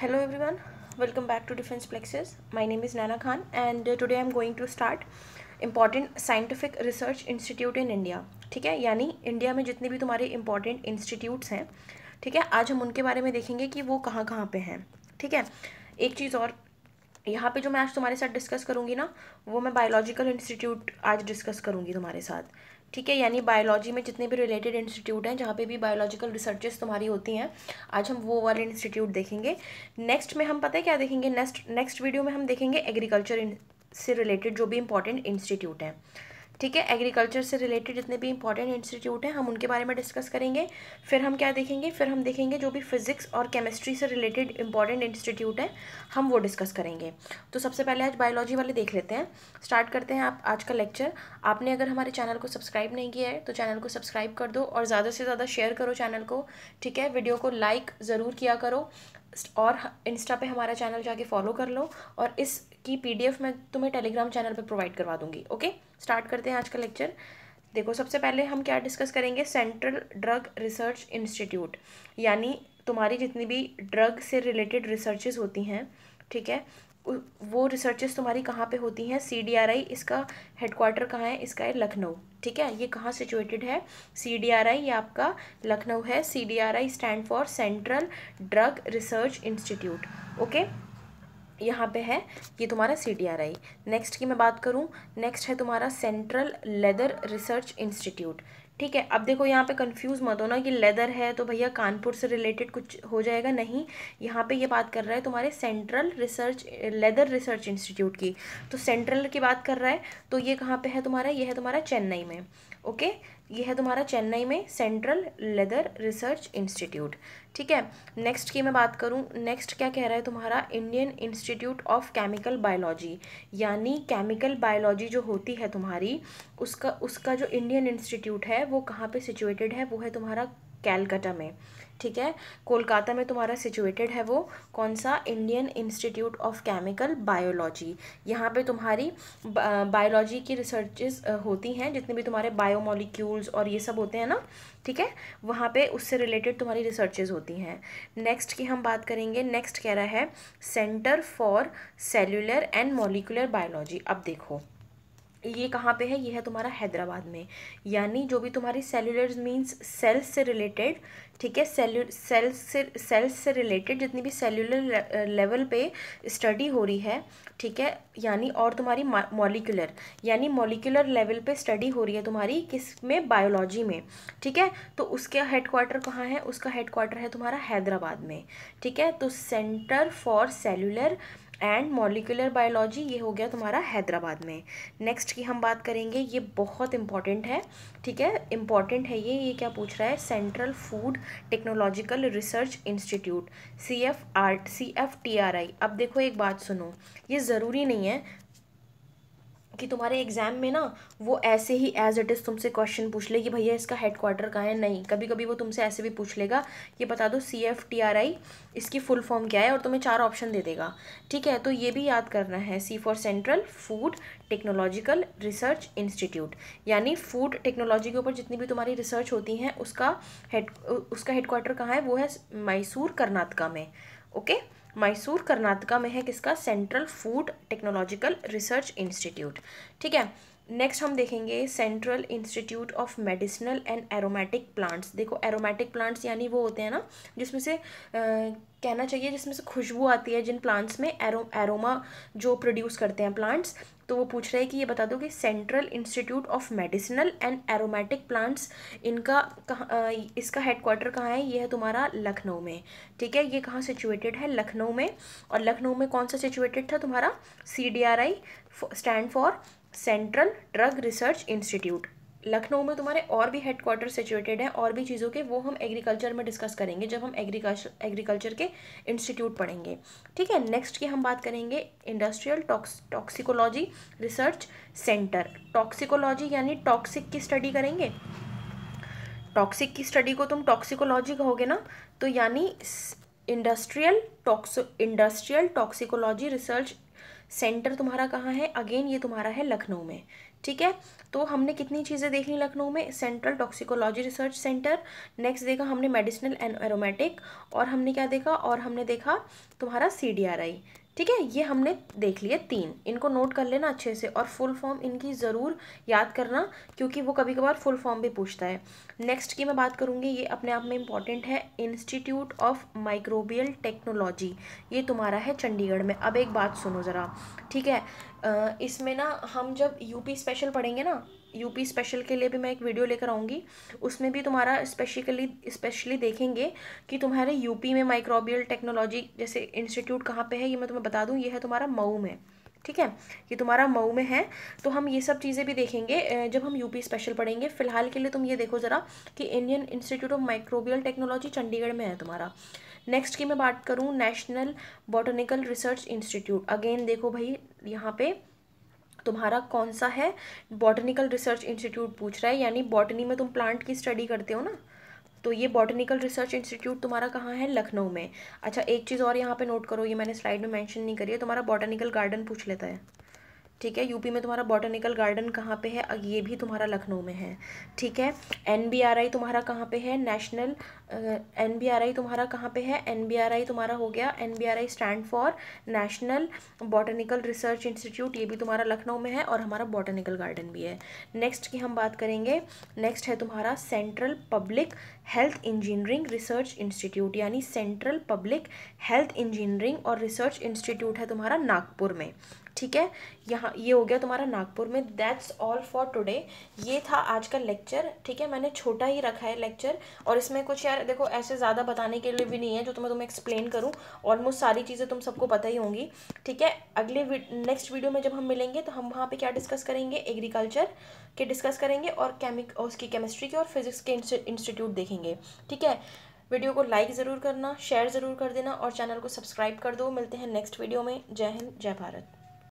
hello everyone welcome back to defense plexus my name is nana khan and uh, today i'm going to start important scientific research institute in india ठीक है यानी India में जितने भी तुम्हारे important institutes हैं ठीक है आज हम उनके बारे में देखेंगे कि वो कहाँ कहाँ पे हैं ठीक है एक चीज़ और यहाँ पे जो मैं आज तुम्हारे साथ डिस्कस करूँगी ना वो मैं बायोलॉजिकल इंस्टीट्यूट आज डिस्कस करूँगी तुम्हारे साथ ठीक है यानी बायोलॉजी में जितने भी रिलेटेड इंस्टीट्यूट हैं जहाँ पे भी बायोलॉजिकल रिसर्चेस तुम्हारी होती हैं आज हम वो वाले इंस्टीट्यूट देखेंगे नेक्स्ट में हम पता है क्या देखेंगे नेक्स्ट नेक्स्ट वीडियो में हम देखेंगे एग्रीकल्चर से रिलेटेड जो भी इंपॉर्टेंट इंस्टीट्यूट हैं ठीक है एग्रीकल्चर से रिलेटेड जितने भी इंपॉर्टेंट इंस्टीट्यूट हैं हम उनके बारे में डिस्कस करेंगे फिर हम क्या देखेंगे फिर हम देखेंगे जो भी फिजिक्स और केमिस्ट्री से रिलेटेड इंपॉर्टेंट इंस्टीट्यूट हैं हम वो डिस्कस करेंगे तो सबसे पहले आज बायोलॉजी वाले देख लेते हैं स्टार्ट करते हैं आप आज का लेक्चर आपने अगर हमारे चैनल को सब्सक्राइब नहीं किया है तो चैनल को सब्सक्राइब कर दो और ज़्यादा से ज़्यादा शेयर करो चैनल को ठीक है वीडियो को लाइक ज़रूर किया करो और इंस्टा पे हमारा चैनल जाके फॉलो कर लो और इस की पीडीएफ मैं तुम्हें टेलीग्राम चैनल पर प्रोवाइड करवा दूँगी ओके स्टार्ट करते हैं आज का लेक्चर देखो सबसे पहले हम क्या डिस्कस करेंगे सेंट्रल ड्रग रिसर्च इंस्टीट्यूट यानी तुम्हारी जितनी भी ड्रग से रिलेटेड रिसर्चेज होती हैं ठीक है वो रिसर्चेस तुम्हारी कहाँ पे होती हैं सी डी आर आई इसका हेडक्वार्टर कहाँ है इसका है लखनऊ ठीक है ये कहाँ सिचुएटेड है सी डी आर आई ये आपका लखनऊ है C D R I stand for central drug research institute okay यहाँ पे है ये तुम्हारा C T R I next की मैं बात करूँ नेक्स्ट है तुम्हारा सेंट्रल लेदर रिसर्च इंस्टीट्यूट ठीक है अब देखो यहाँ पे कंफ्यूज मत होना कि लेदर है तो भैया कानपुर से रिलेटेड कुछ हो जाएगा नहीं यहाँ पे ये बात कर रहा है तुम्हारे central research leather research institute की तो सेंट्रल की बात कर रहा है तो ये कहाँ पे है तुम्हारा ये है तुम्हारा चेन्नई में ओके ये है तुम्हारा चेन्नई में सेंट्रल लेदर रिसर्च इंस्टीट्यूट ठीक है नेक्स्ट की मैं बात करूँ नेक्स्ट क्या कह रहा है तुम्हारा Indian institute of chemical biology यानी केमिकल बायोलॉजी जो होती है तुम्हारी उसका उसका जो इंडियन इंस्टीट्यूट है वो कहाँ पे सिचुएटेड है वो है तुम्हारा कैलकाटा में ठीक है कोलकाता में तुम्हारा सिचुएटेड है वो कौन सा Indian institute of chemical biology यहाँ पे तुम्हारी बायोलॉजी की रिसर्चेस होती हैं जितने भी तुम्हारे बायोमोलिक्यूल्स और ये सब होते हैं ना ठीक है वहाँ पे उससे रिलेटेड तुम्हारी रिसर्चेज होती हैं नेक्स्ट की हम बात करेंगे नेक्स्ट कह रहा है centre for cellular and molecular biology अब देखो ये कहाँ पे है ये है तुम्हारा हैदराबाद में यानी जो भी तुम्हारी सेलुलर मीन्स सेल्स से रिलेटेड ठीक है सेल्स से सेल्स से रिलेटेड जितनी भी सेलुलर लेवल पे स्टडी हो रही है ठीक है यानी और तुम्हारी मॉलिकुलर यानी मॉलिकुलर लेवल पे स्टडी हो रही है तुम्हारी किस में बायोलॉजी में ठीक है तो उसका हेड क्वार्टर कहाँ है उसका हेड क्वार्टर है तुम्हारा हैदराबाद में ठीक है तो centre for cellular and molecular biology ये हो गया तुम्हारा हैदराबाद में नेक्स्ट की हम बात करेंगे ये बहुत इंपॉर्टेंट है ठीक है इंपॉर्टेंट है ये ये क्या पूछ रहा है central food technological research institute C F R C F T R I अब देखो एक बात सुनो ये ज़रूरी नहीं है कि तुम्हारे एग्ज़ाम में ना वो ऐसे ही एज इट इज़ तुमसे क्वेश्चन पूछ ले कि भैया इसका हेड क्वार्टर कहाँ है नहीं कभी कभी वो तुमसे ऐसे भी पूछ लेगा ये बता दो C F T R I इसकी फुल फॉर्म क्या है और तुम्हें चार ऑप्शन दे देगा ठीक है तो ये भी याद करना है C for central food technological research institute यानी फूड टेक्नोलॉजी के ऊपर जितनी भी तुम्हारी रिसर्च होती हैं उसका हेड उसका हेड क्वार्टर कहाँ है वो है मैसूर कर्नाटका में ओके मैसूर कर्नाटका में है किसका central food technological research institute ठीक है नेक्स्ट हम देखेंगे central institute of medicinal and aromatic plants देखो एरोमेटिक प्लांट्स यानी वो होते हैं ना जिसमें से आ, कहना चाहिए जिसमें से खुशबू आती है जिन प्लांट्स में एरो एरोमा जो प्रोड्यूस करते हैं प्लांट्स तो वो पूछ रहे हैं कि ये बता दो कि central institute of medicinal and aromatic plants इनका कहाँ इसका हेडक्वार्टर कहाँ है ये है तुम्हारा लखनऊ में ठीक है ये कहाँ सिचुएटेड है लखनऊ में और लखनऊ में कौन सा सिचुएटेड था तुम्हारा C D R I stand for central drug research institute Lucknow में तुम्हारे और भी हेडक्वार्टर सिचुएटेड है और भी चीज़ों के वो हम एग्रीकल्चर में डिस्कस करेंगे जब हम एग्रीकल्चर एग्रीकल्चर के इंस्टीट्यूट पढ़ेंगे ठीक है नेक्स्ट की हम बात करेंगे industrial tox toxicology research centre toxicology यानी टॉक्सिक की स्टडी करेंगे टॉक्सिक की स्टडी को तुम टॉक्सिकोलॉजी कहोगे ना तो यानी industrial toxo industrial toxicology research centre तुम्हारा कहाँ है अगेन ये तुम्हारा है लखनऊ में ठीक है तो हमने कितनी चीज़ें देख ली लखनऊ में central toxicology research centre next देखा हमने मेडिसिनल एंड एरोमेटिक और हमने क्या देखा और हमने देखा तुम्हारा सी डी आर आई ठीक है ये हमने देख लिए तीन इनको नोट कर लेना अच्छे से और फुल फॉर्म इनकी ज़रूर याद करना क्योंकि वो कभी कभार फुल फॉर्म भी पूछता है नेक्स्ट की मैं बात करूँगी ये अपने आप में इंपॉर्टेंट है इंस्टीट्यूट ऑफ माइक्रोबियल टेक्नोलॉजी ये तुम्हारा है चंडीगढ़ में अब एक बात सुनो ज़रा ठीक है इसमें ना हम जब यूपी स्पेशल पढ़ेंगे ना यूपी स्पेशल के लिए भी मैं एक वीडियो लेकर आऊँगी उसमें भी तुम्हारा स्पेशिकली स्पेशली देखेंगे कि तुम्हारे यूपी में माइक्रोबियल टेक्नोलॉजी जैसे इंस्टीट्यूट कहाँ पे है ये मैं तुम्हें बता दूँ ये है तुम्हारा मऊ में ठीक है ये तुम्हारा मऊ में है तो हम ये सब चीज़ें भी देखेंगे जब हम यूपी स्पेशल पढ़ेंगे फिलहाल के लिए तुम ये देखो ज़रा कि Indian institute of microbial technology Chandigarh में है तुम्हारा नेक्स्ट की मैं बात करूँ national botanical research institute again देखो भाई यहाँ पे तुम्हारा कौन सा है बॉटनिकल रिसर्च इंस्टीट्यूट पूछ रहा है यानी बॉटनी में तुम प्लांट की स्टडी करते हो ना तो ये बॉटनिकल रिसर्च इंस्टीट्यूट तुम्हारा कहाँ है लखनऊ में अच्छा एक चीज़ और यहाँ पे नोट करो ये मैंने स्लाइड में मेंशन नहीं करी है तुम्हारा बॉटनिकल गार्डन पूछ लेता है ठीक है यूपी में तुम्हारा बॉटनिकल गार्डन कहाँ पे है ये भी तुम्हारा लखनऊ में है ठीक है एन तुम्हारा कहाँ पे है नेशनल एन तुम्हारा कहाँ पे है एन तुम्हारा हो गया N stand for national botanical research institute ये भी तुम्हारा लखनऊ में है और हमारा बॉटनिकल गार्डन भी है नेक्स्ट की हम बात करेंगे नेक्स्ट है तुम्हारा central public health engineering research institute यानी सेंट्रल पब्लिक हेल्थ इंजीनियरिंग और रिसर्च इंस्टीट्यूट है तुम्हारा नागपुर में ठीक है यहाँ ये हो गया तुम्हारा नागपुर में दैट्स ऑल फॉर टुडे ये था आज का लेक्चर ठीक है मैंने छोटा ही रखा है लेक्चर और इसमें कुछ यार देखो ऐसे ज़्यादा बताने के लिए भी नहीं है जो तो मैं तुम्हें एक्सप्लेन करूँ ऑलमोस्ट सारी चीज़ें तुम सबको पता ही होंगी ठीक है अगले नेक्स्ट वीडियो में जब हम मिलेंगे तो हम वहाँ पर क्या डिस्कस करेंगे एग्रीकल्चर के डिस्कस करेंगे और केमिक उसकी केमिस्ट्री के और फिजिक्स के इंस्टीट्यूट देखेंगे ठीक है वीडियो को लाइक ज़रूर करना शेयर ज़रूर कर देना और चैनल को सब्सक्राइब कर दो मिलते हैं नेक्स्ट वीडियो में जय हिंद जय भारत